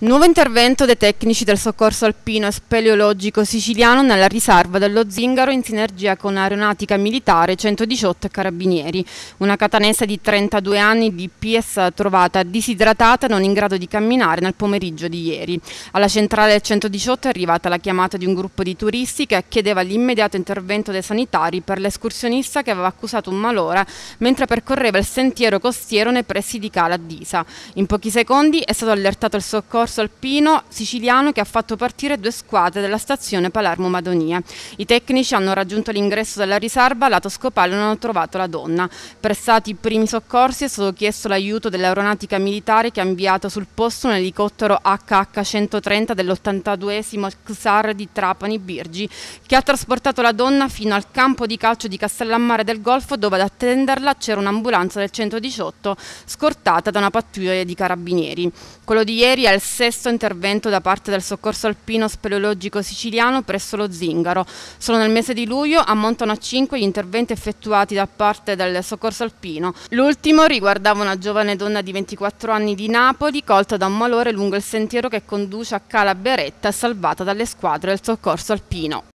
Nuovo intervento dei tecnici del soccorso alpino e speleologico siciliano nella riserva dello Zingaro in sinergia con Aeronautica Militare 118 e Carabinieri. Una catanese di 32 anni di PS trovata disidratata e non in grado di camminare nel pomeriggio di ieri. Alla centrale del 118 è arrivata la chiamata di un gruppo di turisti che chiedeva l'immediato intervento dei sanitari per l'escursionista che aveva accusato un malora mentre percorreva il sentiero costiero nei pressi di Cala Disa. In pochi secondi è stato allertato il soccorso percorso alpino siciliano che ha fatto partire due squadre della stazione Palermo-Madonia. I tecnici hanno raggiunto l'ingresso della riserva, lato scopale non hanno trovato la donna. Prestati i primi soccorsi è stato chiesto l'aiuto dell'aeronautica militare che ha inviato sul posto un elicottero HH-130 dell82 XAR di Trapani Birgi che ha trasportato la donna fino al campo di calcio di Castellammare del Golfo dove ad attenderla c'era un'ambulanza del 118 scortata da una pattuglia di carabinieri. Quello di ieri è il sesto intervento da parte del Soccorso Alpino Speleologico Siciliano presso lo Zingaro. Solo nel mese di luglio ammontano a 5 gli interventi effettuati da parte del Soccorso Alpino. L'ultimo riguardava una giovane donna di 24 anni di Napoli colta da un malore lungo il sentiero che conduce a Cala Beretta salvata dalle squadre del Soccorso Alpino.